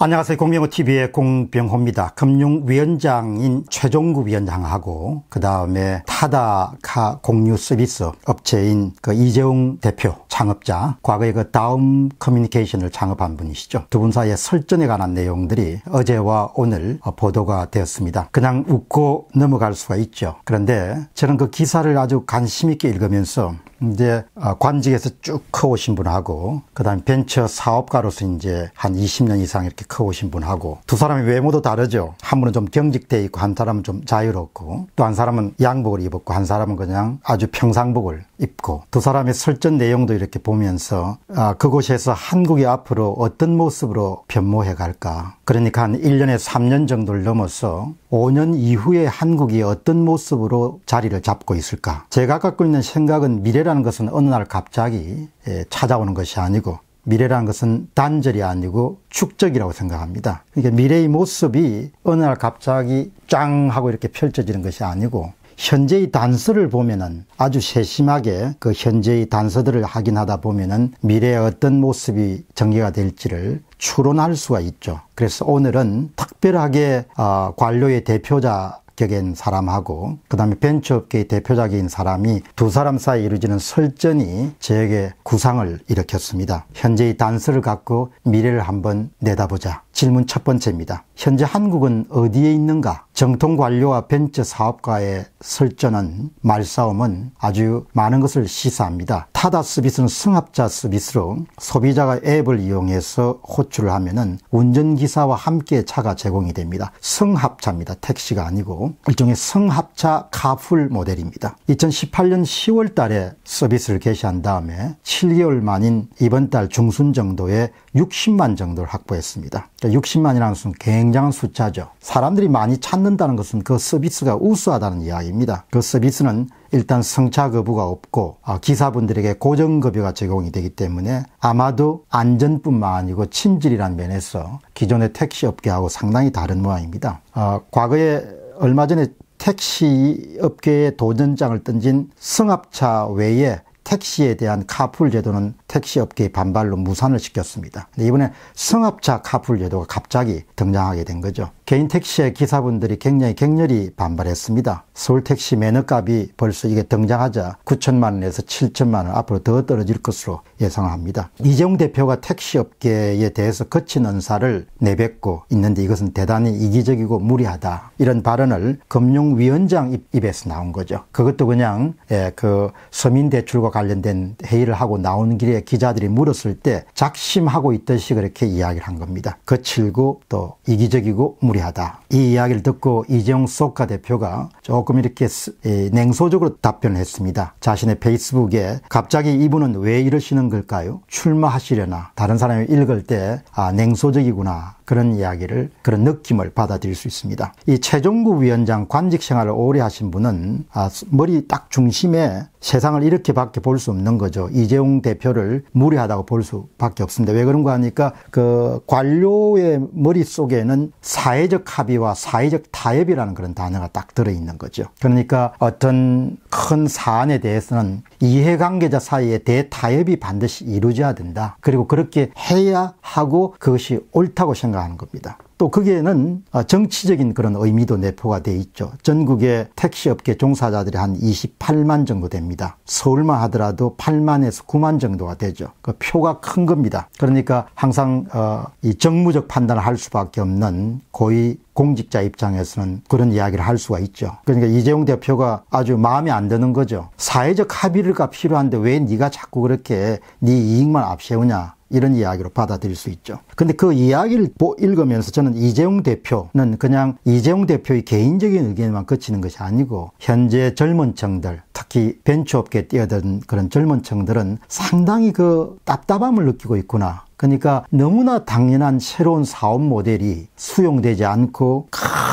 안녕하세요. 공병호TV의 공병호입니다. 금융위원장인 최종구 위원장하고, 그 다음에 타다카 공유 서비스 업체인 그 이재용 대표 창업자, 과거에 그 다음 커뮤니케이션을 창업한 분이시죠. 두 분 사이의 설전에 관한 내용들이 어제와 오늘 보도가 되었습니다. 그냥 웃고 넘어갈 수가 있죠. 그런데 저는 그 기사를 아주 관심있게 읽으면서 이제 아, 관직에서 쭉 커오신 분하고 그다음 벤처 사업가로서 이제 한 20년 이상 이렇게 크 오신 분하고 두 사람의 외모도 다르죠. 한 분은 좀 경직돼 있고 한 사람은 좀 자유롭고 또 한 사람은 양복을 입었고 한 사람은 그냥 아주 평상복을 입고 두 사람의 설전 내용도 이렇게 보면서 아, 그곳에서 한국이 앞으로 어떤 모습으로 변모해 갈까. 그러니까 한 1년에 3년 정도를 넘어서 5년 이후에 한국이 어떤 모습으로 자리를 잡고 있을까? 제가 갖고 있는 생각은 미래라는 것은 어느 날 갑자기 예, 찾아오는 것이 아니고 미래란 것은 단절이 아니고 축적이라고 생각합니다. 그러니까 미래의 모습이 어느 날 갑자기 짱 하고 이렇게 펼쳐지는 것이 아니고 현재의 단서를 보면은 아주 세심하게 그 현재의 단서들을 확인하다 보면은 미래의 어떤 모습이 전개가 될지를 추론할 수가 있죠. 그래서 오늘은 특별하게 아, 관료의 대표자 격인 사람하고 그다음에 벤처업계의 대표작인 사람이 두 사람 사이에 이루어지는 설전이 저에게 구상을 일으켰습니다. 현재의 단서를 갖고 미래를 한번 내다보자. 질문 첫 번째입니다. 현재 한국은 어디에 있는가? 정통 관료와 벤처 사업가의 설전은 말싸움은 아주 많은 것을 시사합니다. 타다 서비스는 승합자 서비스로 소비자가 앱을 이용해서 호출을 하면은 운전기사와 함께 차가 제공이 됩니다. 승합차입니다. 택시가 아니고 일종의 승합차 가풀 모델입니다. 2018년 10월 달에 서비스를 개시한 다음에 7개월 만인 이번 달 중순 정도에 60만 정도를 확보했습니다. 60만이라는 그러니까 수는 굉장한 숫자죠. 사람들이 많이 찾는다는 것은 그 서비스가 우수하다는 이야기입니다. 그 서비스는 일단 승차 거부가 없고 아, 기사분들에게 고정급여가 제공이 되기 때문에 아마도 안전뿐만 아니고 친질이란 면에서 기존의 택시업계하고 상당히 다른 모양입니다. 아, 과거에 얼마 전에 택시 업계에 도전장을 던진 승합차 외에 택시에 대한 카풀 제도는 택시업계의 반발로 무산을 시켰습니다. 이번에 승합차 카풀 제도가 갑자기 등장하게 된 거죠. 개인 택시의 기사분들이 굉장히 격렬히 반발했습니다. 서울 택시 매너값이 벌써 이게 등장하자 9천만 원에서 7천만 원 앞으로 더 떨어질 것으로 예상합니다. 이재용 대표가 택시업계에 대해서 거친 언사를 내뱉고 있는데 이것은 대단히 이기적이고 무리하다 이런 발언을 금융위원장 입에서 나온 거죠. 그것도 그냥 예, 그 서민 대출과 관련된 회의를 하고 나온 길에 기자들이 물었을 때 작심하고 있듯이 그렇게 이야기를 한 겁니다. 거칠고 또 이기적이고 무리. 무리하다. 이 이야기를 듣고 이재용 소카 대표가 조금 이렇게 냉소적으로 답변을 했습니다. 자신의 페이스북에 갑자기 이분은 왜 이러시는 걸까요? 출마하시려나 다른 사람이 읽을 때 아, 냉소적이구나 그런 이야기를 그런 느낌을 받아들일 수 있습니다. 이 최종구 위원장 관직 생활을 오래 하신 분은 아, 머리 딱 중심에 세상을 이렇게밖에 볼 수 없는 거죠. 이재용 대표를 무례하다고 볼 수밖에 없습니다. 왜 그런가 하니까 그 관료의 머릿속에는 사회적 합의와 사회적 타협이라는 그런 단어가 딱 들어있는 거죠. 그러니까 어떤 큰 사안에 대해서는 이해관계자 사이에 대타협이 반드시 이루어져야 된다. 그리고 그렇게 해야 하고 그것이 옳다고 생각하는 겁니다. 또 거기에는 아, 정치적인 그런 의미도 내포가 돼 있죠. 전국의 택시업계 종사자들이 한 28만 정도 됩니다. 서울만 하더라도 8만에서 9만 정도가 되죠. 그 표가 큰 겁니다. 그러니까 항상 어, 이 정무적 판단을 할 수밖에 없는 고위 공직자 입장에서는 그런 이야기를 할 수가 있죠. 그러니까 이재용 대표가 아주 마음에 안 드는 거죠. 사회적 합의가 필요한데 왜 네가 자꾸 그렇게 네 이익만 앞세우냐. 이런 이야기로 받아들일 수 있죠. 근데 그 이야기를 읽으면서 저는 이재용 대표는 그냥 이재용 대표의 개인적인 의견만 그치는 것이 아니고 현재 젊은 층들 특히 벤처업계에 뛰어든 그런 젊은 층들은 상당히 그 답답함을 느끼고 있구나. 그러니까 너무나 당연한 새로운 사업 모델이 수용되지 않고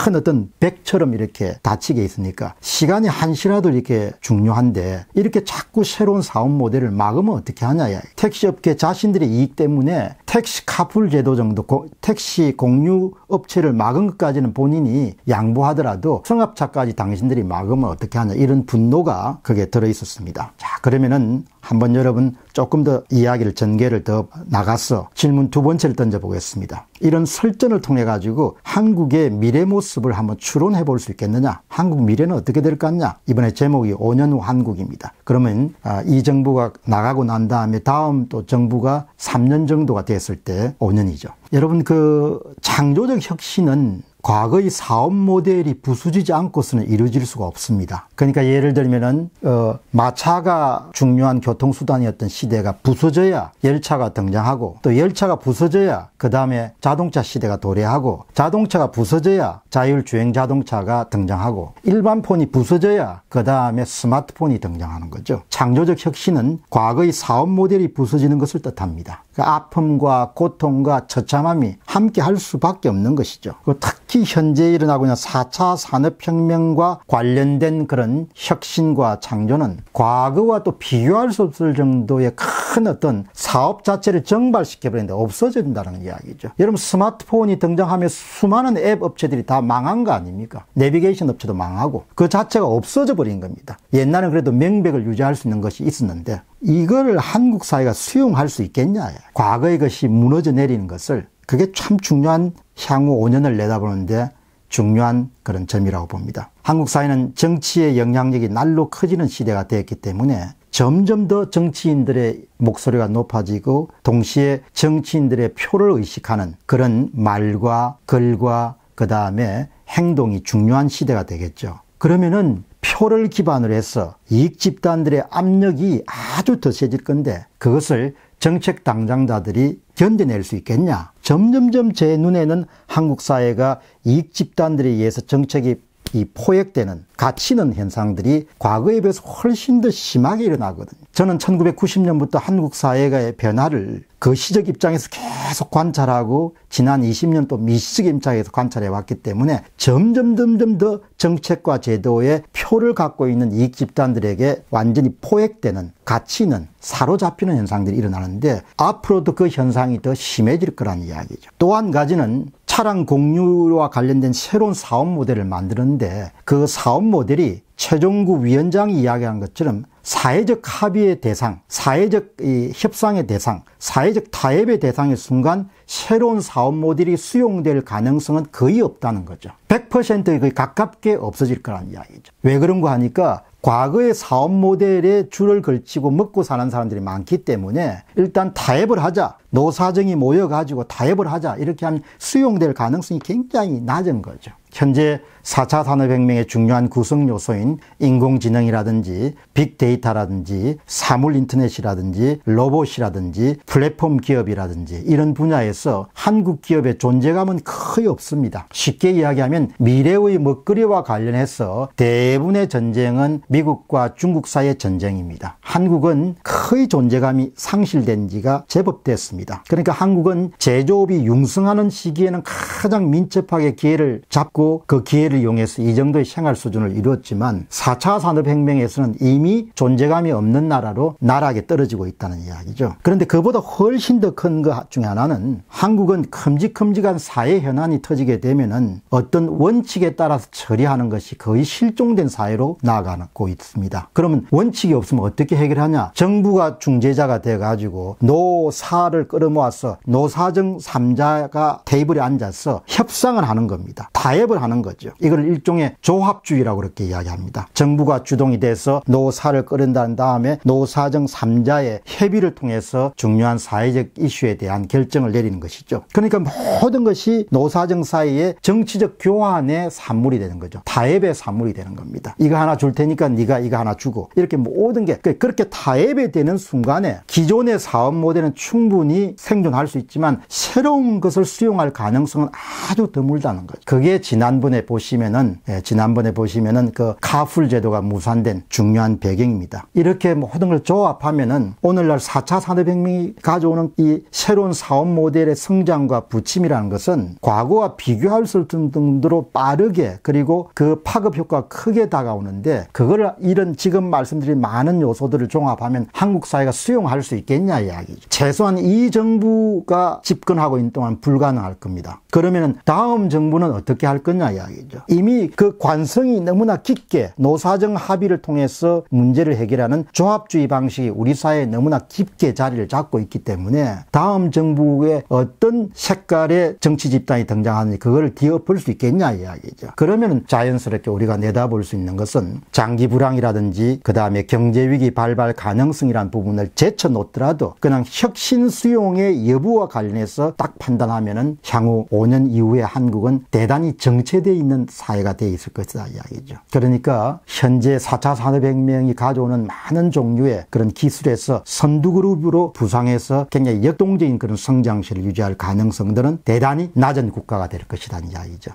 큰 어떤 백처럼 이렇게 닫히게 있으니까 시간이 한시라도 이렇게 중요한데 이렇게 자꾸 새로운 사업 모델을 막으면 어떻게 하냐. 택시업계 자신들의 이익 때문에 택시 카풀 제도 정도 고, 택시 공유 업체를 막은 것까지는 본인이 양보하더라도 승합차까지 당신들이 막으면 어떻게 하냐 이런 분노가 그게 들어 있었습니다. 자 그러면은 한번 여러분 조금 더 이야기를 전개를 더 나가서 질문 두 번째를 던져 보겠습니다. 이런 설전을 통해 가지고 한국의 미래 모습을 한번 추론해 볼 수 있겠느냐? 한국 미래는 어떻게 될 것 같냐? 이번에 제목이 5년 후 한국입니다. 그러면 아, 이 정부가 나가고 난 다음에 다음 또 정부가 3년 정도가 돼 했을 때 5년이죠. 여러분 그 창조적 혁신은 과거의 사업 모델이 부수지지 않고서는 이루어질 수가 없습니다. 그러니까 예를 들면은 어, 마차가 중요한 교통수단이었던 시대가 부서져야 열차가 등장하고 또 열차가 부서져야 그 다음에 자동차 시대가 도래하고 자동차가 부서져야 자율주행 자동차가 등장하고 일반폰이 부서져야 그 다음에 스마트폰이 등장하는 거죠. 창조적 혁신은 과거의 사업 모델이 부서지는 것을 뜻합니다. 그 아픔과 고통과 처참함이 함께 할 수밖에 없는 것이죠. 특히 현재 일어나고 있는 4차 산업혁명과 관련된 그런 혁신과 창조는 과거와 또 비교할 수 없을 정도의 큰 어떤 사업 자체를 정발시켜버리는데 없어진다는 이야기죠. 여러분 스마트폰이 등장하며 수많은 앱 업체들이 다 망한 거 아닙니까? 내비게이션 업체도 망하고 그 자체가 없어져 버린 겁니다. 옛날엔 그래도 명백을 유지할 수 있는 것이 있었는데 이걸 한국 사회가 수용할 수 있겠냐. 과거의 것이 무너져 내리는 것을 그게 참 중요한 향후 5년을 내다보는데 중요한 그런 점이라고 봅니다. 한국 사회는 정치의 영향력이 날로 커지는 시대가 되었기 때문에 점점 더 정치인들의 목소리가 높아지고 동시에 정치인들의 표를 의식하는 그런 말과 글과 그 다음에 행동이 중요한 시대가 되겠죠. 그러면은 표를 기반으로 해서 이익 집단들의 압력이 아주 더세질 건데 그것을 정책 당장자들이 견뎌낼 수 있겠냐? 점점점 제 눈에는 한국 사회가 이익 집단들에 의해서 정책이 이 포획되는 갇히는 현상들이 과거에 비해서 훨씬 더 심하게 일어나거든요. 저는 1990년부터 한국 사회의 가 변화를 그시적 입장에서 계속 관찰하고 지난 20년 또 미시적 입장에서 관찰해 왔기 때문에 점점 점점 더 정책과 제도의 표를 갖고 있는 이익 집단들에게 완전히 포획되는 가치는 사로잡히는 현상들이 일어나는데 앞으로도 그 현상이 더 심해질 거란 이야기죠. 또 한 가지는 차량 공유와 관련된 새로운 사업 모델을 만드는데 그 사업 모델이 최종구 위원장이 이야기한 것처럼 사회적 합의의 대상, 사회적 협상의 대상, 사회적 타협의 대상의 순간 새로운 사업 모델이 수용될 가능성은 거의 없다는 거죠. 100% 거의 가깝게 없어질 거라는 이야기죠. 왜 그런가 하니까 과거의 사업 모델에 줄을 걸치고 먹고 사는 사람들이 많기 때문에 일단 타협을 하자. 노사정이 모여가지고 타협을 하자. 이렇게 하면 수용될 가능성이 굉장히 낮은 거죠. 현재 4차 산업혁명의 중요한 구성 요소인 인공지능이라든지 빅데이터라든지 사물 인터넷이라든지 로봇이라든지 플랫폼 기업이라든지 이런 분야에서 한국 기업의 존재감은 거의 없습니다. 쉽게 이야기하면 미래의 먹거리와 관련해서 대부분의 전쟁은 미국과 중국 사이의 전쟁입니다. 한국은 거의 존재감이 상실된 지가 제법 됐습니다. 그러니까 한국은 제조업이 융성하는 시기에는 가장 민첩하게 기회를 잡고 그 기회를 기회를 이용해서 이 정도의 생활 수준을 이루었지만 4차 산업혁명에서는 이미 존재감이 없는 나라로 나락에 떨어지고 있다는 이야기죠. 그런데 그보다 훨씬 더 큰 것 중에 하나는 한국은 큼직큼직한 사회 현안이 터지게 되면은 어떤 원칙에 따라서 처리하는 것이 거의 실종된 사회로 나아가고 있습니다. 그러면 원칙이 없으면 어떻게 해결하냐? 정부가 중재자가 돼가지고 노사를 끌어모아서 노사정 3자가 테이블에 앉아서 협상을 하는 겁니다. 타협을 하는 거죠. 이걸 일종의 조합주의라고 그렇게 이야기합니다. 정부가 주동이 돼서 노사를 끌어다는 다음에 노사정 3자의 협의를 통해서 중요한 사회적 이슈에 대한 결정을 내리는 것이죠. 그러니까 모든 것이 노사정 사이의 정치적 교환의 산물이 되는 거죠. 타협의 산물이 되는 겁니다. 이거 하나 줄 테니까 네가 이거 하나 주고 이렇게 모든 게 그러니까 그렇게 타협이 되는 순간에 기존의 사업 모델은 충분히 생존할 수 있지만 새로운 것을 수용할 가능성은 아주 드물다는 거죠. 그게 지난번에 보시 보시면은 예, 지난번에 보시면은 그 카풀 제도가 무산된 중요한 배경입니다. 이렇게 모든 뭐 걸 조합하면은 오늘날 4차 산업혁명이 가져오는 이 새로운 사업 모델의 성장과 부침이라는 것은 과거와 비교할 수 없는 정도로 빠르게 그리고 그 파급 효과가 크게 다가오는데 그걸 이런 지금 말씀드린 많은 요소들을 종합하면 한국 사회가 수용할 수 있겠냐 이야기죠. 최소한 이 정부가 집권하고 있는 동안 불가능할 겁니다. 그러면 다음 정부는 어떻게 할 거냐 이야기죠. 있습니다. 이미 그 관성이 너무나 깊게 노사정 합의를 통해서 문제를 해결하는 조합주의 방식이 우리 사회에 너무나 깊게 자리를 잡고 있기 때문에 다음 정부의 어떤 색깔의 정치 집단이 등장하는지 그걸 뒤엎을 수 있겠냐 이야기죠. 그러면 자연스럽게 우리가 내다볼 수 있는 것은 장기 불황이라든지 그 다음에 경제 위기 발발 가능성이란 부분을 제쳐놓더라도 그냥 혁신 수용의 여부와 관련해서 딱 판단하면은 향후 5년 이후에 한국은 대단히 정체되어 있는 사회가 돼 있을 것이다 이야기죠. 그러니까 현재 4차 산업혁명이 가져오는 많은 종류의 그런 기술에서 선두그룹으로 부상해서 굉장히 역동적인 그런 성장세를 유지할 가능성들은 대단히 낮은 국가가 될 것이다 이야기죠.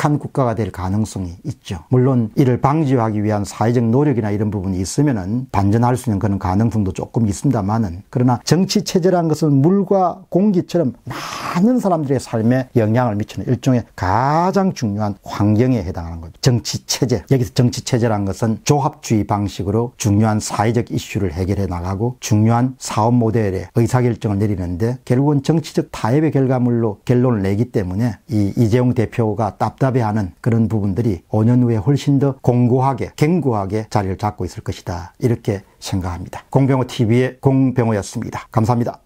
한 국가가 될 가능성이 있죠. 물론 이를 방지하기 위한 사회적 노력이나 이런 부분이 있으면은 반전할 수 있는 그런 가능성도 조금 있습니다만은 그러나 정치 체제란 것은 물과 공기처럼 많은 사람들의 삶에 영향을 미치는 일종의 가장 중요한 환경 환경에 해당하는 거죠. 정치 체제. 여기서 정치 체제란 것은 조합주의 방식으로 중요한 사회적 이슈를 해결해 나가고 중요한 사업 모델에 의사결정을 내리는데 결국은 정치적 타협의 결과물로 결론을 내기 때문에 이 이재용 대표가 답답해하는 그런 부분들이 5년 후에 훨씬 더 공고하게 견고하게 자리를 잡고 있을 것이다. 이렇게 생각합니다. 공병호 TV의 공병호였습니다. 감사합니다.